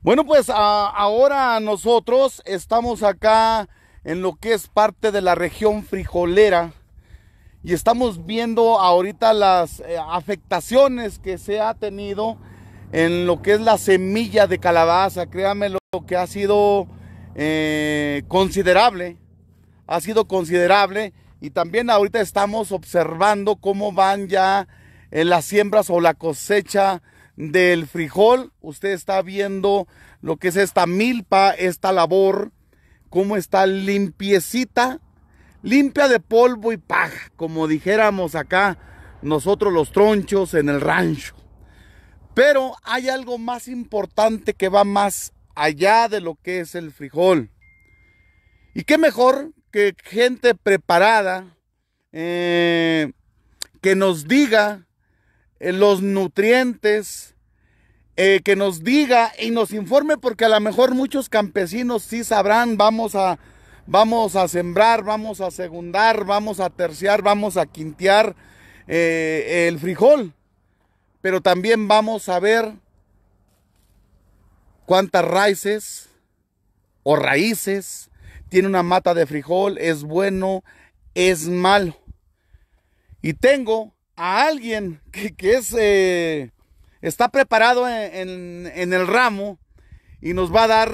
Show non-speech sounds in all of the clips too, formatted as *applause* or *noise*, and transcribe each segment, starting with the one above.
Bueno, pues ahora nosotros estamos acá en lo que es parte de la región frijolera y estamos viendo ahorita las eh, afectaciones que se ha tenido en lo que es la semilla de calabaza. Créanme lo que ha sido eh, considerable, ha sido considerable y también ahorita estamos observando cómo van ya en eh, las siembras o la cosecha del frijol, usted está viendo lo que es esta milpa, esta labor, cómo está limpiecita, limpia de polvo y paja, como dijéramos acá nosotros los tronchos en el rancho. Pero hay algo más importante que va más allá de lo que es el frijol. Y qué mejor que gente preparada eh, que nos diga eh, los nutrientes, eh, que nos diga y nos informe, porque a lo mejor muchos campesinos sí sabrán, vamos a, vamos a sembrar, vamos a segundar, vamos a terciar, vamos a quintear eh, el frijol, pero también vamos a ver cuántas raíces o raíces tiene una mata de frijol, es bueno, es malo. Y tengo a alguien que, eh, está preparado en, el ramo y nos va a dar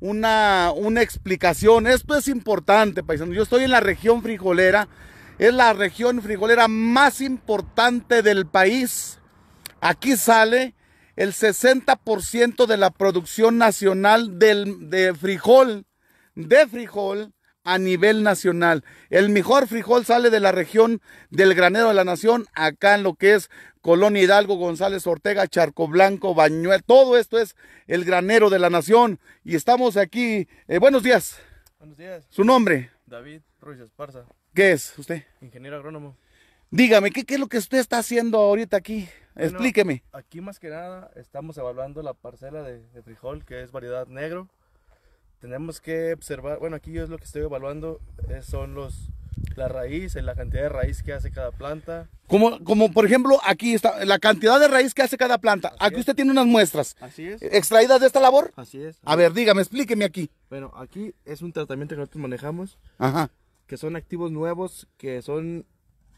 una, explicación. Esto es importante, paisano. Yo estoy en la región frijolera. Es la región frijolera más importante del país. Aquí sale el 60% de la producción nacional de frijol, de frijol, a nivel nacional. El mejor frijol sale de la región del granero de la nación, acá en lo que es Colonia Hidalgo, González Ortega, Charco Blanco, Bañuel. Todo esto es el granero de la nación. Y estamos aquí. Eh, buenos días. Buenos días. ¿Su nombre? David Ruiz Esparza. ¿Qué es usted? Ingeniero agrónomo. Dígame, ¿qué, es lo que usted está haciendo ahorita aquí? Explíqueme. Aquí más que nada estamos evaluando la parcela de frijol que es variedad negro tenemos que observar, bueno, aquí yo es lo que estoy evaluando, eh, son los la raíz, la cantidad de raíz que hace cada planta. Como, como por ejemplo aquí está, la cantidad de raíz que hace cada planta. aquí usted tiene unas muestras. Así es. ¿Extraídas de esta labor? Así es. A ver, dígame, explíqueme aquí. Bueno, aquí es un tratamiento que nosotros manejamos. Ajá. Que son activos nuevos, que son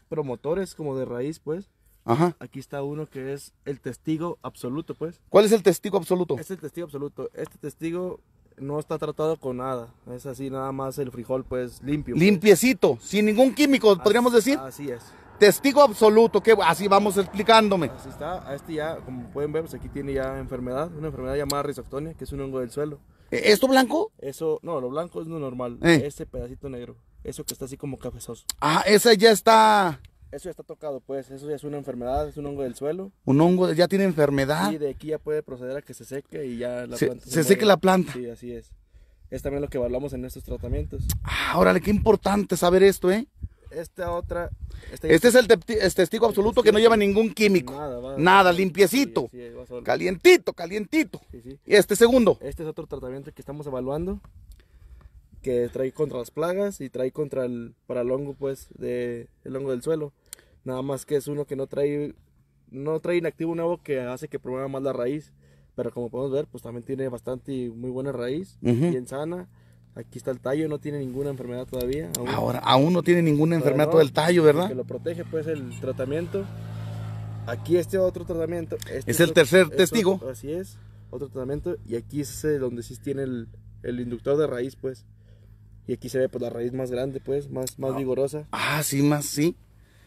promotores como de raíz, pues. Ajá. Aquí está uno que es el testigo absoluto, pues. ¿Cuál es el testigo absoluto? Es el testigo absoluto. Este testigo no está tratado con nada. Es así nada más el frijol pues limpio. Pues. Limpiecito, sin ningún químico, podríamos decir. Así es. Testigo absoluto, que así vamos explicándome. Así está, a este ya, como pueden ver, pues aquí tiene ya enfermedad, una enfermedad llamada rizoctonia, que es un hongo del suelo. ¿E, ¿Esto blanco? Eso, no, lo blanco es lo normal, eh. este ese pedacito negro, eso que está así como cafezoso. Ah, ese ya está eso ya está tocado, pues. Eso ya es una enfermedad, es un hongo del suelo. Un hongo, ya tiene enfermedad. Sí, de aquí ya puede proceder a que se seque y ya la planta. Se, seque la planta. Sí, así es. Es también lo que evaluamos en estos tratamientos. Ah, órale, qué importante saber esto, ¿eh? Esta otra. este es el, este, testigo absoluto que no lleva ningún químico. Nada, nada limpiecito. calientito, calientito. Sí, y este segundo. Este es otro tratamiento que estamos evaluando que trae contra las plagas y trae contra el, para el hongo, pues, de, el hongo del suelo. Nada más que es uno que no trae, no trae inactivo nuevo que hace que promueva más la raíz. Pero como podemos ver, pues también tiene bastante y muy buena raíz, bien sana. Aquí está el tallo, no tiene ninguna enfermedad todavía. Ahora, aún no tiene ninguna enfermedad todo el tallo, ¿verdad? Que lo protege, pues, el tratamiento. Aquí este otro tratamiento. Este es el tercer testigo. así es, otro tratamiento. Y aquí es eh, donde sí tiene el inductor de raíz, pues. Y aquí se ve pues la raíz más grande, pues, más, más ah. vigorosa. Ah, sí, más, sí.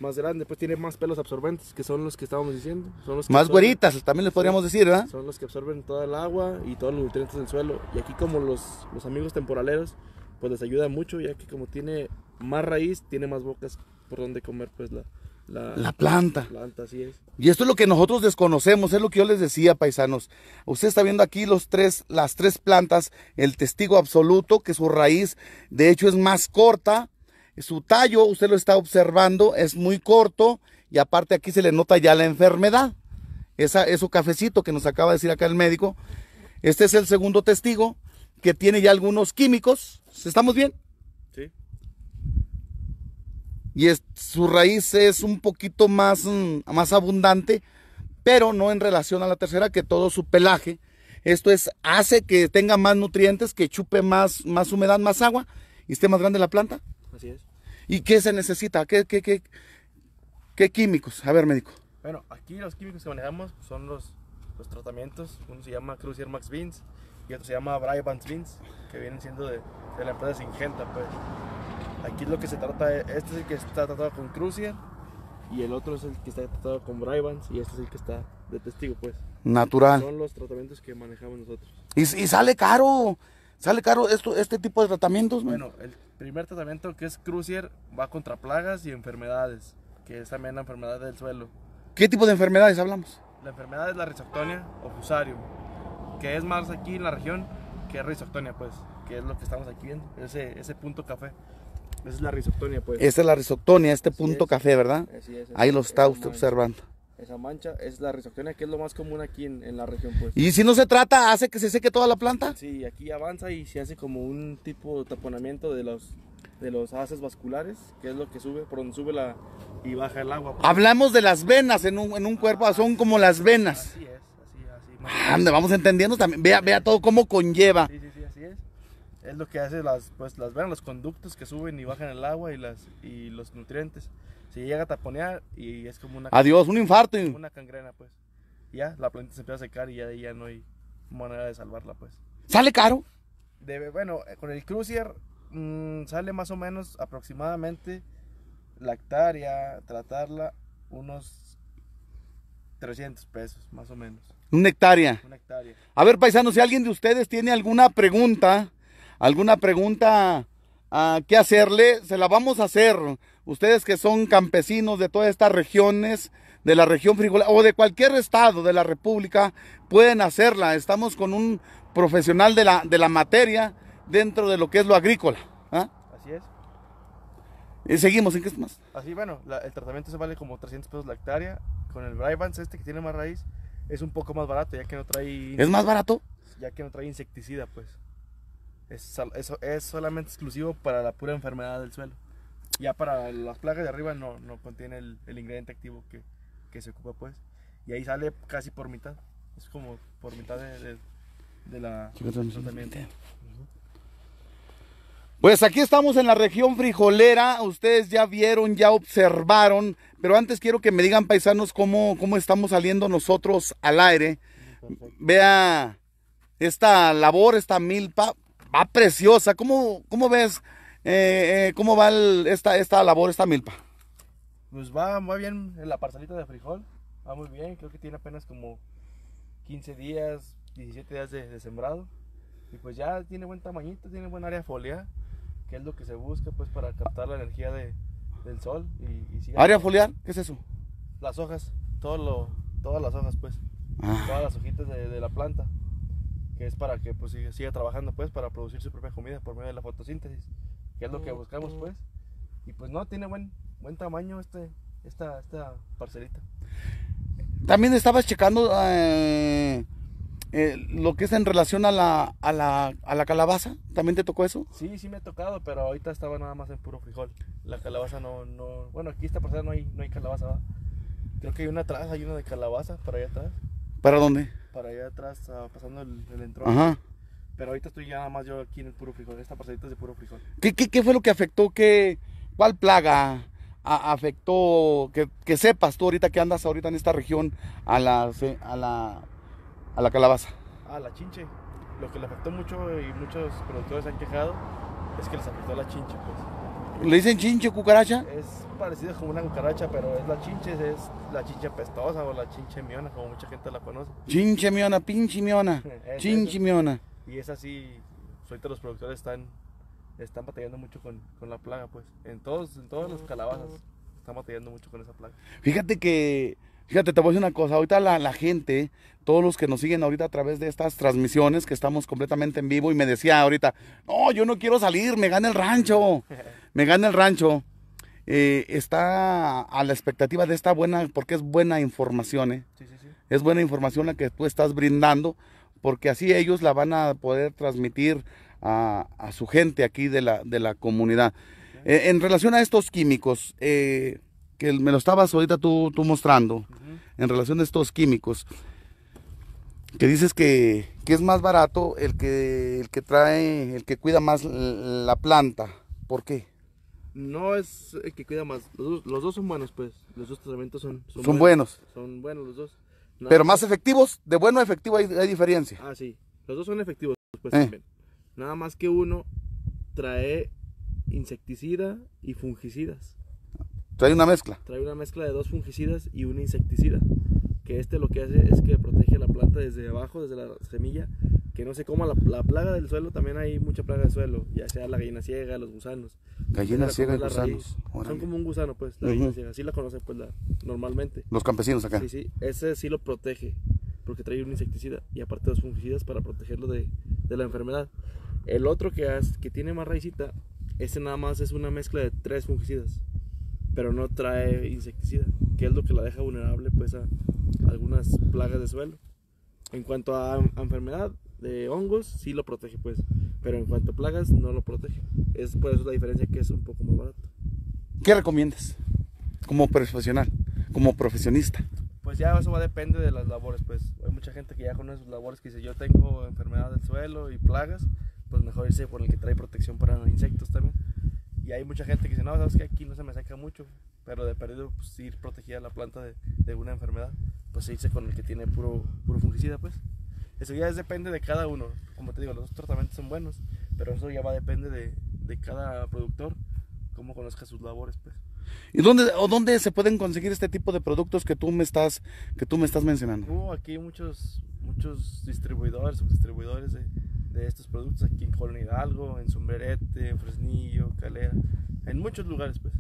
Más grande, pues tiene más pelos absorbentes, que son los que estábamos diciendo. Son los más güeritas, también les podríamos decir, ¿verdad? Son los que absorben toda el agua y todos los nutrientes del suelo. Y aquí como los, los amigos temporaleros, pues les ayuda mucho, ya que como tiene más raíz, tiene más bocas por donde comer, pues, la, la, planta. Y esto es lo que nosotros desconocemos, es lo que yo les decía, paisanos. Usted está viendo aquí los tres, las tres plantas, el testigo absoluto, que su raíz de hecho es más corta, su tallo, usted lo está observando, es muy corto y aparte aquí se le nota ya la enfermedad. Esa, eso cafecito que nos acaba de decir acá el médico. Este es el segundo testigo que tiene ya algunos químicos. ¿Estamos bien? y su raíz es un poquito más, mm, más abundante, pero no en relación a la tercera que todo su pelaje. Esto es, hace que tenga más nutrientes, que chupe más, más humedad, más agua y esté más grande la planta. Así es. ¿Y qué se necesita? ¿Qué, qué, químicos? A ver, médico. Bueno, aquí los químicos que manejamos son los, los tratamientos. Uno se llama Crucier Max Beans y otro se llama Brian Beans, que vienen siendo de, de, la empresa Singenta, pues. Aquí lo que se trata, este es el que está tratado con Crucier y el otro es el que está tratado con Brian y este es el que está de testigo, pues. Natural. Son los tratamientos que manejamos nosotros. Y, sale caro, sale caro esto, este tipo de tratamientos, Bueno, el primer tratamiento que es Crucier va contra plagas y enfermedades, que es también la enfermedad del suelo. ¿Qué tipo de enfermedades hablamos? La enfermedad es la risoptonia o fusario que es más aquí en la región, que es pues, que es lo que estamos aquí viendo, ese, ese punto café. Esa es la risoctonia, pues. esa es la risoctonia, este punto café, ¿verdad? es, Ahí lo está usted observando. Esa mancha es la risoctonia, que es lo más común aquí en, la región, pues. ¿Y si no se trata, hace que se seque toda la planta? Sí, aquí avanza y se hace como un tipo de taponamiento de los, de los haces vasculares, que es lo que sube, por donde sube la, y baja el agua. Pues. Hablamos de las venas en un, en un cuerpo, son como las venas. Ah, vamos entendiendo también. Vea, todo cómo conlleva. Sí, sí, sí, así es. Es lo que hace las, pues las vean los conductos que suben y bajan el agua y las y los nutrientes. si llega a taponear y es como una Adiós, un infarto. Una cangrena, pues. Ya, la planta se empieza a secar y ya, no hay manera de salvarla, pues. ¿Sale caro? bueno, eh, con el crucier mm, sale más o menos aproximadamente la hectárea, tratarla unos 300 pesos, más o menos. Una hectárea. A ver, paisanos, si alguien de ustedes tiene alguna pregunta, alguna pregunta a ah, qué hacerle, se la vamos a hacer. Ustedes que son campesinos de todas estas regiones, de la región frijolera o de cualquier estado de la República, pueden hacerla. Estamos con un profesional de la, de la materia dentro de lo que es lo agrícola. ¿ah? Así es. Y seguimos, ¿en qué es más? Así, bueno, el tratamiento se vale como 300 pesos la hectárea. Con el Brybans este que tiene más raíz, es un poco más barato, ya que no trae... ¿Es más barato? Ya que no trae insecticida, pues. Es, es, es solamente exclusivo para la pura enfermedad del suelo. Ya para las plagas de arriba no, no contiene el, ingrediente activo que, que, se ocupa, pues. Y ahí sale casi por mitad. Es como por mitad de, de, la... Yo pues, pues aquí estamos en la región frijolera, ustedes ya vieron, ya observaron, pero antes quiero que me digan paisanos cómo, cómo estamos saliendo nosotros al aire. Vea esta labor, esta milpa, va preciosa. ¿Cómo, ves, eh, eh, cómo va esta, esta labor, esta milpa? Pues va muy bien en la parcelita de frijol, va muy bien, creo que tiene apenas como 15 días, 17 días de, sembrado. Y pues ya tiene buen tamañito, tiene buen área folia que es lo que se busca pues para captar la energía del sol y, área foliar qué es eso las hojas todo lo todas las hojas pues ah. todas las hojitas de, la planta que es para que pues siga, trabajando pues para producir su propia comida por medio de la fotosíntesis que es lo que buscamos pues y pues no tiene buen buen tamaño este esta esta parcelita también estabas checando eh, eh, lo que es en relación a la, a, la, a la calabaza, ¿también te tocó eso? Sí, sí me ha tocado, pero ahorita estaba nada más en puro frijol. La calabaza no, no bueno, aquí esta parcela no hay, no hay calabaza. Creo que hay una atrás, hay una de calabaza para allá atrás. ¿Para dónde? Para allá atrás, ah, pasando el, el entrón. Ajá. Pero ahorita estoy ya nada más yo aquí en el puro frijol, esta pasadita es de puro frijol. ¿Qué, qué, qué fue lo que afectó? ¿Cuál plaga afectó? Que, que, sepas tú ahorita que andas ahorita en esta región a la, eh, a la a la calabaza? A la chinche. Lo que le afectó mucho y muchos productores han quejado es que les afectó la chinche, pues. ¿Le dicen chinche cucaracha? Es parecido como una cucaracha, pero es la chinche, es la chinche pestosa o la chinche miona, como mucha gente la conoce. Chinche miona, pinche miona, *laughs* chinche miona. Y es así, ahorita los productores están, están batallando mucho con, la plaga, pues. En, todos, en todas las calabazas están batallando mucho con esa plaga. Fíjate que Fíjate, te voy a decir una cosa, ahorita la, gente, todos los que nos siguen ahorita a través de estas transmisiones que estamos completamente en vivo y me decía ahorita, no, yo no quiero salir, me gana el rancho, *laughs* me gana el rancho. Eh, está a la expectativa de esta buena, porque es buena información, ¿eh? Sí, sí, sí. Es buena información la que tú estás brindando, porque así ellos la van a poder transmitir a, su gente aquí de la, comunidad. Eh, en relación a estos químicos, eh, que me lo estabas ahorita tú, mostrando, en relación a estos químicos, que dices que, que, es más barato el que, el que trae, el que cuida más la planta. ¿Por qué? No es el que cuida más. Los, dos son buenos, pues. Los dos tratamientos son, buenos. Son buenos los dos. Pero más efectivos, de bueno a efectivo hay, diferencia. Ah, sí. Los dos son efectivos, pues, eh. Nada más que uno trae insecticida y fungicidas. Trae una mezcla. Trae una mezcla de dos fungicidas y un insecticida. Que este lo que hace es que protege la planta desde abajo, desde la semilla, que no se coma la, plaga del suelo. También hay mucha plaga del suelo, ya sea la gallina ciega, los gusanos. Gallina ciega y gusanos. Son como un gusano, pues, la gallina ciega. Así la conocen, pues, normalmente. Los campesinos acá. Sí, sí. Ese sí lo protege, porque trae un insecticida y aparte dos fungicidas para protegerlo de, la enfermedad. El otro que, que tiene más raicita, ese nada más es una mezcla de tres fungicidas pero no trae insecticida, que es lo que la deja vulnerable pues a algunas plagas de suelo. En cuanto a, enfermedad de hongos, sí lo protege pues, pero en cuanto a plagas no lo protege. Es por eso la diferencia que es un poco más barato. ¿Qué recomiendas como profesional, como profesionista? Pues ya eso va depende de las labores, pues hay mucha gente que ya con sus labores que dice yo tengo enfermedad del suelo y plagas, pues mejor irse por el que trae protección para insectos también. Y hay mucha gente que dice, no, sabes que aquí no se me saca mucho, pero de perdido pues, ir protegida la planta de, una enfermedad, pues se dice con el que tiene puro, fungicida, pues. Eso ya es, depende de cada uno. Como te digo, los tratamientos son buenos, pero eso ya va depende de, de cada productor, cómo conozca sus labores, pues. ¿Y dónde, o dónde se pueden conseguir este tipo de productos que tú me estás, que tú me estás mencionando? Uh, aquí hay muchos, muchos distribuidores, subdistribuidores de, de estos productos aquí en Colón Hidalgo, en Sombrerete, en Fresnillo, Calera, en muchos lugares pues.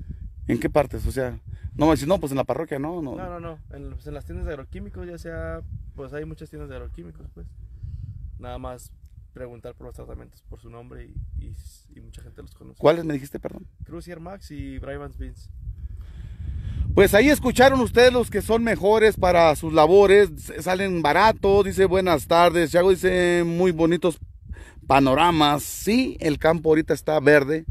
¿En qué partes? O sea, no, me si no, pues en la parroquia, ¿no? No, no, no, En, las tiendas de agroquímicos, ya sea, pues hay muchas tiendas de agroquímicos pues. Nada más preguntar por los tratamientos por su nombre y, mucha gente los conoce. ¿Cuáles me dijiste, perdón? Crucier Max y Bryvan's Beans. Pues ahí escucharon ustedes los que son mejores para sus labores, salen barato, dice buenas tardes, Chago dice muy bonitos panoramas. Sí, el campo ahorita está verde.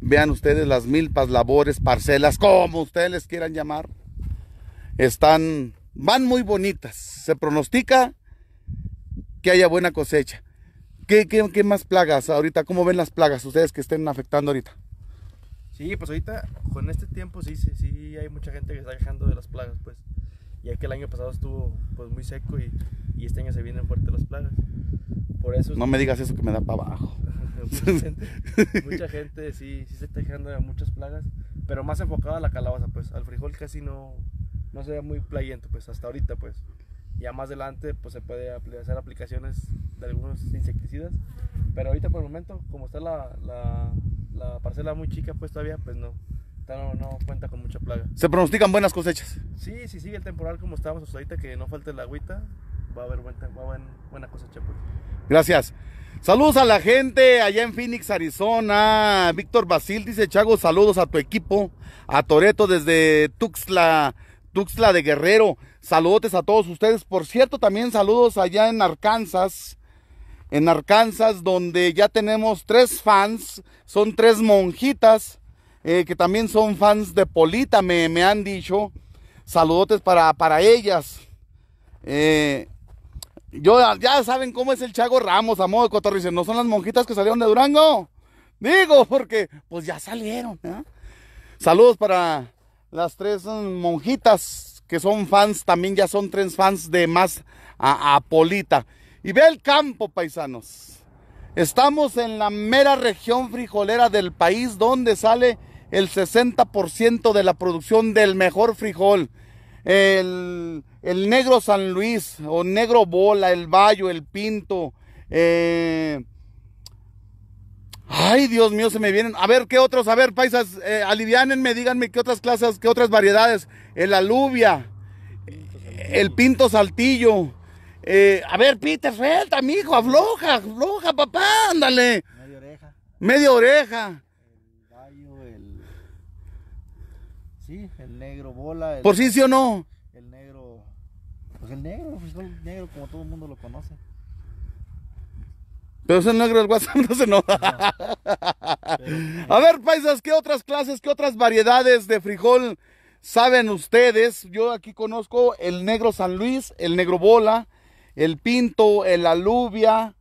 Vean ustedes las milpas, labores, parcelas, como ustedes les quieran llamar. Están, van muy bonitas. Se pronostica que haya buena cosecha. ¿Qué, más plagas ahorita? ¿Cómo ven las plagas ustedes que estén afectando ahorita? Sí, pues ahorita, con este tiempo sí, sí, sí hay mucha gente que está quejando de las plagas, pues. Ya que el año pasado estuvo pues muy seco y, y este año se vienen fuertes las plagas eso no me digas eso que me da para abajo. *laughs* mucha, gente, sí, sí se está quejando muchas plagas, pero más enfocada a la calabaza, pues. Al frijol casi no, no se ve muy playento, pues, hasta ahorita, pues. Ya más adelante, pues, se puede hacer aplicaciones de algunos insecticidas, pero ahorita por el momento, como está la, la, parcela muy chica, pues, todavía, pues, no. No, cuenta con mucha plaga. ¿Se pronostican buenas cosechas? Sí, sí, sigue el temporal como estábamos ahorita, que no falte la agüita, va a haber buen, Gracias. Saludos a la gente allá en Phoenix, Arizona. Víctor Basil dice, Chago, saludos a tu equipo, a Toreto desde Tuxtla, Tuxtla de Guerrero. Saludotes a todos ustedes. Por cierto, también saludos allá en Arkansas, en Arkansas, donde ya tenemos tres fans, son tres monjitas, eh, que también son fans de Polita, me, han dicho. Saludotes para, para ellas. Eh, yo, ya saben cómo es el Chago Ramos, a modo de cotorro. ¿no son las monjitas que salieron de Durango? Digo, porque pues ya salieron. ¿eh? Saludos para las tres monjitas que son fans, también ya son tres fans de más a Apolita. Y ve el campo, paisanos. Estamos en la mera región frijolera del país donde sale el 60% de la producción del mejor frijol. El el negro San Luis o negro Bola, el Bayo, el Pinto. Eh, ay, Dios mío, se me vienen. A ver, ¿qué otros? A ver, paisas, alivianenme, eh, aliviánenme, díganme qué otras clases, qué otras variedades. El alubia, el pinto saltillo. Eh, a ver, Peter, suelta, mijo, afloja, afloja, papá, ándale. Media oreja. Media oreja. El Bayo, el... Sí, el negro bola. ¿Por sí, sí o no? Pues el negro, pues, el negro como todo el mundo lo conoce. Pero ese negro del WhatsApp, *laughs* no se nota. *laughs* A ver, paisas, ¿qué otras clases, qué otras variedades de frijol saben ustedes? Yo aquí conozco el negro San Luis, el negro bola, el pinto, el alubia.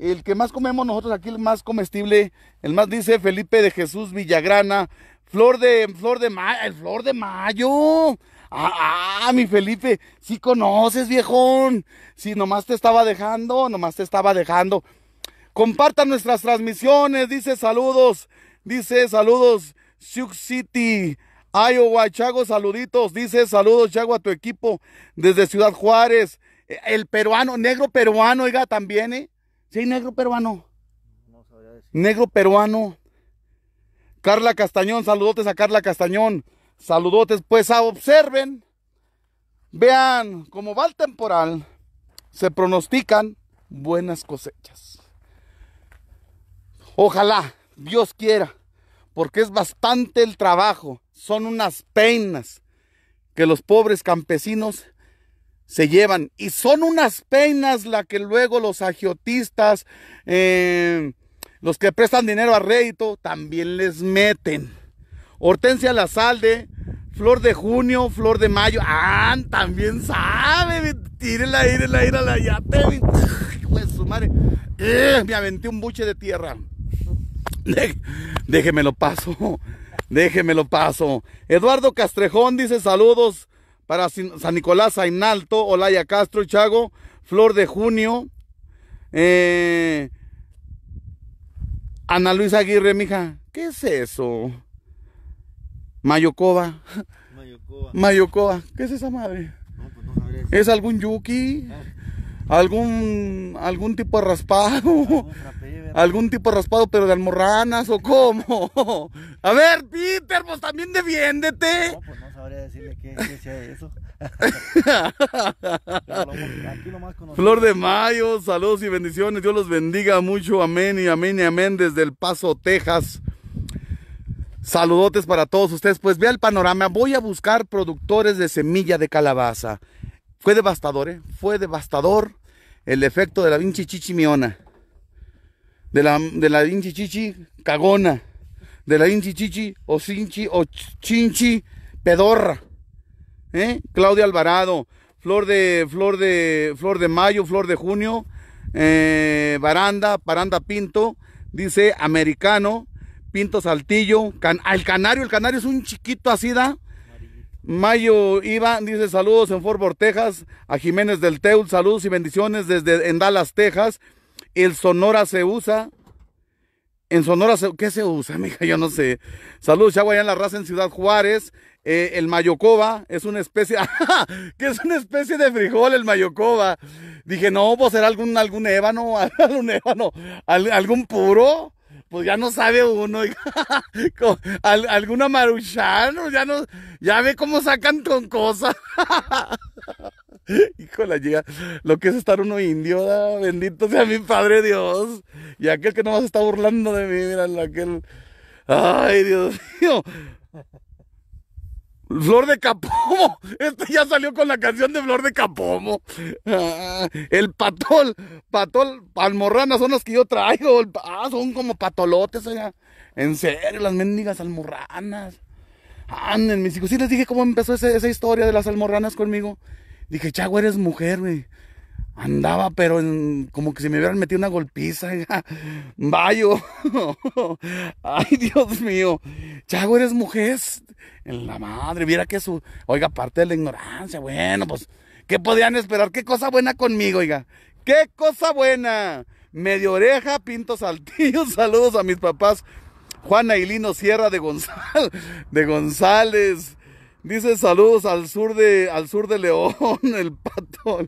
El que más comemos nosotros aquí, el más comestible, el más dice Felipe de Jesús Villagrana. Flor de, flor de mayo, el flor de mayo. Ah, ah, mi Felipe, sí conoces, viejón. Si nomás te estaba dejando, nomás te estaba dejando. Compartan nuestras transmisiones, dice saludos, dice saludos, Sioux City, Iowa, Chago, saluditos, dice saludos, Chago, a tu equipo desde Ciudad Juárez. E, el peruano, negro peruano, oiga, también, ¿eh? Sí, negro peruano. Negro peruano. Carla Castañón, saludotes a Carla Castañón. Saludotes, pues ah, observen, vean cómo va el temporal, se pronostican buenas cosechas. Ojalá, Dios quiera, porque es bastante el trabajo, son unas peinas que los pobres campesinos se llevan. Y son unas peinas las que luego los agiotistas, eh, los que prestan dinero a rédito, también les meten. Hortensia Lazalde, Flor de Junio, Flor de Mayo. Ah, también sabe. Tírela, ira, la ya te. Pues su madre. Eh, me aventé un buche de tierra. déjeme déjemelo paso. déjeme lo paso. Eduardo Castrejón dice saludos para San Nicolás Ainalto, Olaya Castro, Chago, Flor de Junio. Eh, Ana Luisa Aguirre, mija, ¿qué es eso? Mayocoba. Mayocoba. Mayocoba. ¿Qué es esa madre? No, pues no ¿Es algún yuki? Ah. ¿Algún, algún tipo de raspado? ¿Algún, tipo de raspado pero de almorranas o cómo? *laughs* A ver, Peter, pues también defiéndete. No, pues no sabría decirle qué, sea eso. *laughs* Flor de Mayo, saludos y bendiciones. Dios los bendiga mucho. Amén y amén y amén desde El Paso, Texas. Saludotes para todos ustedes. Pues vea el panorama. Voy a buscar productores de semilla de calabaza. Fue devastador, ¿eh? Fue devastador el efecto de la Vinci Chichi Miona. De la, de Chichi Cagona. De la Vinci Chichi o Chinchi Pedorra. ¿Eh? Claudia Alvarado. Flor de, flor de, flor de mayo, flor de junio. Eh, baranda, paranda Pinto. Dice americano. Pinto Saltillo, ah, el al Canario, el Canario es un chiquito así, da. Mayo Iba, dice saludos en Fort Worth, Texas, a Jiménez del Teul, saludos y bendiciones desde en Dallas, Texas. El Sonora se usa. En Sonora ¿qué se usa, *laughs* mija? Yo no sé. Saludos, en la raza en Ciudad Juárez. Eh, el mayocoba es una especie, *laughs* que es una especie de frijol el mayocoba. Dije, no, pues será algún, algún ébano, *laughs* algún ébano, algún puro pues ya no sabe uno. *laughs* Algún alguna maruchan, ya no, ya ve cómo sacan con cosas. *laughs* Híjole, llega lo que es estar uno indio, bendito sea mi Padre Dios. Y aquel que nomás está burlando de mí, mira, aquel. Ay, Dios mío. Flor de Capomo. *laughs* Este ya salió con la canción de Flor de Capomo. Ah, el patol, patol, almorranas son las que yo traigo. Ah, son como patolotes sea. En serio, las mendigas almorranas. Anden, mis hijos. les dije cómo empezó esa historia de las almorranas conmigo. Dije, Chago, eres mujer, güey. Andaba, pero como que se me hubieran metido una golpiza. *laughs* vaya Ay, Dios mío. Chago, eres mujer. En la madre, viera que su. Oiga, parte de la ignorancia. Bueno, pues, ¿qué podían esperar? ¿Qué cosa buena conmigo, oiga? ¿Qué cosa buena? Medio oreja, pinto saltillo. *laughs* Saludos a mis papás. Juana Lino Sierra de, de González. Dice saludos al sur de, al sur de León, *laughs* el pato.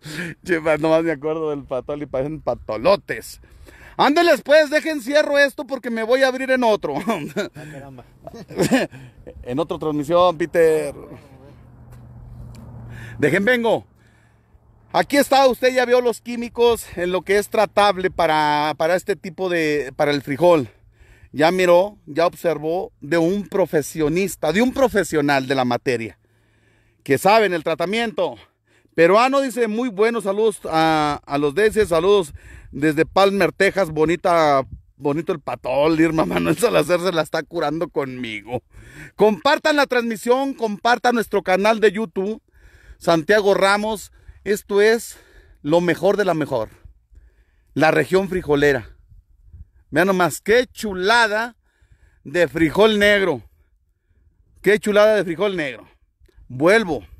más me acuerdo del patol y parecen patolotes. Ándeles pues, dejen cierro esto porque me voy a abrir en otro. *laughs* Ah, *laughs* en otra transmisión, Peter. Dejen vengo. Aquí está, usted ya vio los químicos en lo que es tratable para, para este tipo de, para el frijol ya miró, ya observó de un profesionista, de un profesional de la materia, que sabe en el tratamiento. Peruano dice, muy buenos saludos a, los deces saludos desde Palmer, Texas, bonita, bonito el patol, Irma Manuel Salazar se la está curando conmigo. Compartan la transmisión, compartan nuestro canal de YouTube, Santiago Ramos, esto es lo mejor de la mejor, la región frijolera. Vean nomás, qué chulada de frijol negro. Qué chulada de frijol negro. Vuelvo.